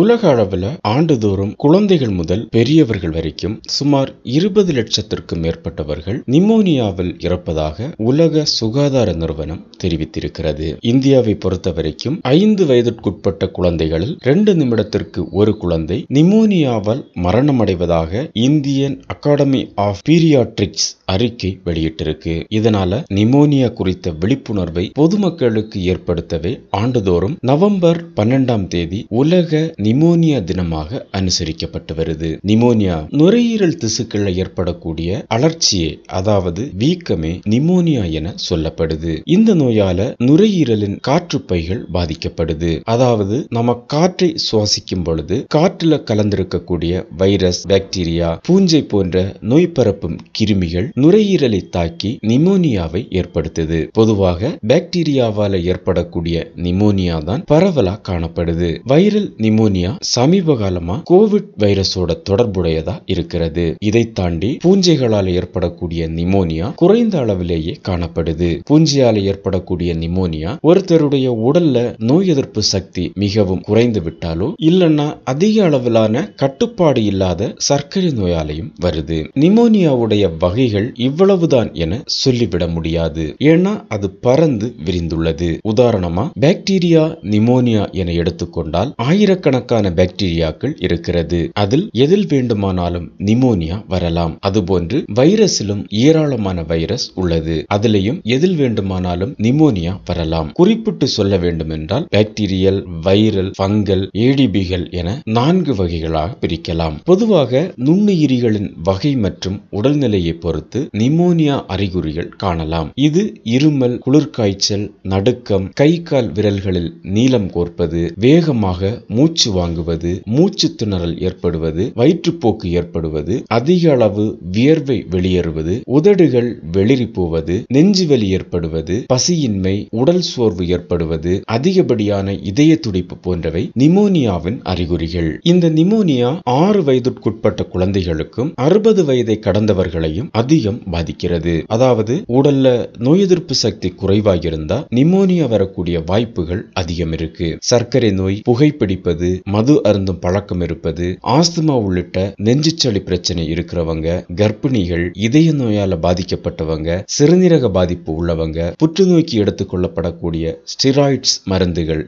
உலக அளவில் ஆண்டுதோறும் குழந்தைகள் முதல் பெரியவர்கள் வரைக்கும் சுமார் இருபது லட்சத்திற்கும் மேற்பட்டவர்கள் நிமோனியாவில் இறப்பதாக உலக சுகாதார நிறுவனம் தெரிவித்திருக்கிறது இந்தியாவை பொறுத்த வரைக்கும் ஐந்து வயதிற்குட்பட்ட குழந்தைகளில் இரண்டு நிமிடத்திற்கு ஒரு குழந்தை நிமோனியாவால் மரணமடைவதாக இந்தியன் அகாடமி ஆஃப் பீரியாட்ரிக்ஸ் அறிக்கை வெளியிட்டிருக்கு இதனால நிமோனியா குறித்த விழிப்புணர்வை பொதுமக்களுக்கு ஏற்படுத்தவே ஆண்டுதோறும் நவம்பர் பன்னெண்டாம் தேதி உலக நிமோனியா தினமாக அனுசரிக்கப்பட்டு வருது நிமோனியா நுரையீரல் திசுக்கள் ஏற்படக்கூடிய அலர்ச்சியே அதாவது வீக்கமே நிமோனியா என சொல்லப்படுது இந்த நோயால நுரையீரலின் காற்றுப்பைகள் பாதிக்கப்படுது அதாவது நம்ம காற்றை சுவாசிக்கும் பொழுது காற்றுல கலந்திருக்கக்கூடிய வைரஸ் பாக்டீரியா பூஞ்சை போன்ற நோய் பரப்பும் கிருமிகள் நுரையீரலை தாக்கி நிமோனியாவை ஏற்படுத்துது பொதுவாக பாக்டீரியாவால ஏற்படக்கூடிய நிமோனியா தான் பரவலா காணப்படுது வைரல் நிமோனியா நிமோனியா சமீப காலமா கோவிட் வைரஸோட தொடர்புடையதா இருக்கிறது இதை தாண்டி பூஞ்சைகளால் ஏற்படக்கூடிய நிமோனியா குறைந்த அளவிலேயே காணப்படுது பூஞ்சையால் ஏற்படக்கூடிய நிமோனியா ஒருத்தருடைய உடல்ல நோய் எதிர்ப்பு சக்தி மிகவும் குறைந்து விட்டாலோ இல்லைன்னா அதிக அளவிலான கட்டுப்பாடு இல்லாத சர்க்கரை நோயாலையும் வருது நிமோனியாவுடைய வகைகள் இவ்வளவுதான் என சொல்லிவிட முடியாது ஏன்னா அது பறந்து விரிந்துள்ளது உதாரணமா பாக்டீரியா நிமோனியா என எடுத்துக்கொண்டால் ஆயிரக்கணக்கான நூற்றுக்கணக்கான பாக்டீரியாக்கள் இருக்கிறது அதில் எதில் வேண்டுமானாலும் நிமோனியா வரலாம் அதுபோன்று வைரஸிலும் ஏராளமான வைரஸ் உள்ளது அதிலையும் எதில் வேண்டுமானாலும் நிமோனியா வரலாம் குறிப்பிட்டு சொல்ல வேண்டுமென்றால் பாக்டீரியல் வைரல் பங்கல் ஏடிபிகள் என நான்கு வகைகளாக பிரிக்கலாம் பொதுவாக நுண்ணுயிரிகளின் வகை மற்றும் உடல்நிலையை பொறுத்து நிமோனியா அறிகுறிகள் காணலாம் இது இருமல் குளிர்காய்ச்சல் நடுக்கம் கை கால் விரல்களில் நீளம் கோர்ப்பது வேகமாக மூச்சு மூச்சு வாங்குவது மூச்சு திணறல் ஏற்படுவது வயிற்றுப்போக்கு ஏற்படுவது அதிக அளவு வியர்வை வெளியேறுவது உதடுகள் வெளிரி போவது நெஞ்சு வலி ஏற்படுவது பசியின்மை உடல் சோர்வு ஏற்படுவது அதிகப்படியான இதய துடிப்பு போன்றவை நிமோனியாவின் அறிகுறிகள் இந்த நிமோனியா ஆறு வயதுக்குட்பட்ட குழந்தைகளுக்கும் அறுபது வயதை கடந்தவர்களையும் அதிகம் பாதிக்கிறது அதாவது உடல்ல நோய் எதிர்ப்பு சக்தி குறைவாக இருந்தா நிமோனியா வரக்கூடிய வாய்ப்புகள் அதிகம் இருக்கு சர்க்கரை நோய் புகைப்பிடிப்பது மது அருந்தும் பழக்கம் இருப்பது ஆஸ்துமா உள்ளிட்ட நெஞ்சுச்சளி பிரச்சனை இருக்கிறவங்க கர்ப்பிணிகள் இதய நோயால பாதிக்கப்பட்டவங்க சிறுநீரக பாதிப்பு உள்ளவங்க புற்றுநோய்க்கு கொள்ளப்படக்கூடிய ஸ்டிராய்ட்ஸ் மருந்துகள்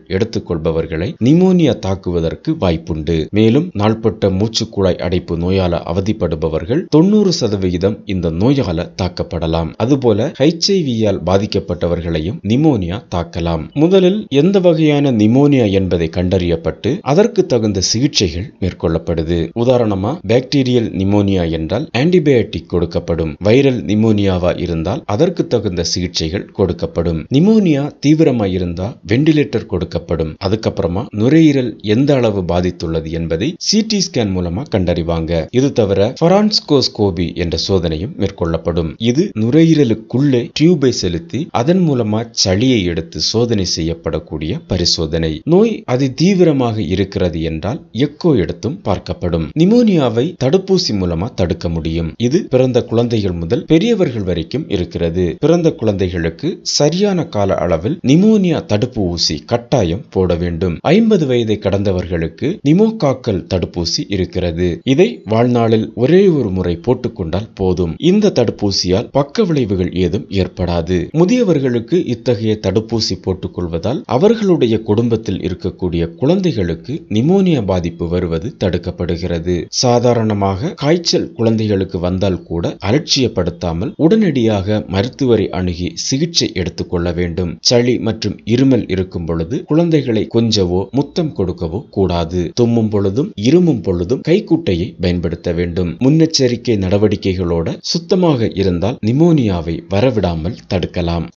கொள்பவர்களை நிமோனியா தாக்குவதற்கு வாய்ப்புண்டு மேலும் நாள்பட்ட மூச்சுக்குழாய் அடைப்பு நோயால அவதிப்படுபவர்கள் தொண்ணூறு சதவிகிதம் இந்த நோயால தாக்கப்படலாம் அதுபோல ஹெச்ஐவியால் பாதிக்கப்பட்டவர்களையும் நிமோனியா தாக்கலாம் முதலில் எந்த வகையான நிமோனியா என்பதை கண்டறியப்பட்டு அதன் அதற்கு தகுந்த சிகிச்சைகள் மேற்கொள்ளப்படுது உதாரணமா பாக்டீரியல் நிமோனியா என்றால் ஆன்டிபயோட்டிக் கொடுக்கப்படும் வைரல் நிமோனியாவா இருந்தால் அதற்கு தகுந்த சிகிச்சைகள் கொடுக்கப்படும் நிமோனியா தீவிரமா இருந்தா வெண்டிலேட்டர் கொடுக்கப்படும் அதுக்கப்புறமா நுரையீரல் எந்த அளவு பாதித்துள்ளது என்பதை சிடி ஸ்கேன் மூலமா கண்டறிவாங்க இது தவிர பரான்ஸ்கோஸ்கோபி என்ற சோதனையும் மேற்கொள்ளப்படும் இது நுரையீரலுக்குள்ளே டியூபை செலுத்தி அதன் மூலமா சளியை எடுத்து சோதனை செய்யப்படக்கூடிய பரிசோதனை நோய் அதி தீவிரமாக இருக்க இருக்கிறது என்றால் எக்கோ எடுத்தும் பார்க்கப்படும் நிமோனியாவை தடுப்பூசி மூலமா தடுக்க முடியும் இது பிறந்த குழந்தைகள் முதல் பெரியவர்கள் வரைக்கும் இருக்கிறது பிறந்த குழந்தைகளுக்கு சரியான கால அளவில் நிமோனியா தடுப்பு ஊசி கட்டாயம் போட வேண்டும் ஐம்பது வயதை கடந்தவர்களுக்கு நிமோகாக்கல் தடுப்பூசி இருக்கிறது இதை வாழ்நாளில் ஒரே ஒரு முறை போட்டுக்கொண்டால் போதும் இந்த தடுப்பூசியால் பக்க விளைவுகள் ஏதும் ஏற்படாது முதியவர்களுக்கு இத்தகைய தடுப்பூசி போட்டுக்கொள்வதால் அவர்களுடைய குடும்பத்தில் இருக்கக்கூடிய குழந்தைகளுக்கு நிமோனியா பாதிப்பு வருவது தடுக்கப்படுகிறது சாதாரணமாக காய்ச்சல் குழந்தைகளுக்கு வந்தால் கூட அலட்சியப்படுத்தாமல் உடனடியாக மருத்துவரை அணுகி சிகிச்சை எடுத்துக்கொள்ள வேண்டும் சளி மற்றும் இருமல் இருக்கும் பொழுது குழந்தைகளை கொஞ்சவோ முத்தம் கொடுக்கவோ கூடாது தும்மும் பொழுதும் இருமும் பொழுதும் கைக்குட்டையை பயன்படுத்த வேண்டும் முன்னெச்சரிக்கை நடவடிக்கைகளோட சுத்தமாக இருந்தால் நிமோனியாவை வரவிடாமல் தடுக்கலாம்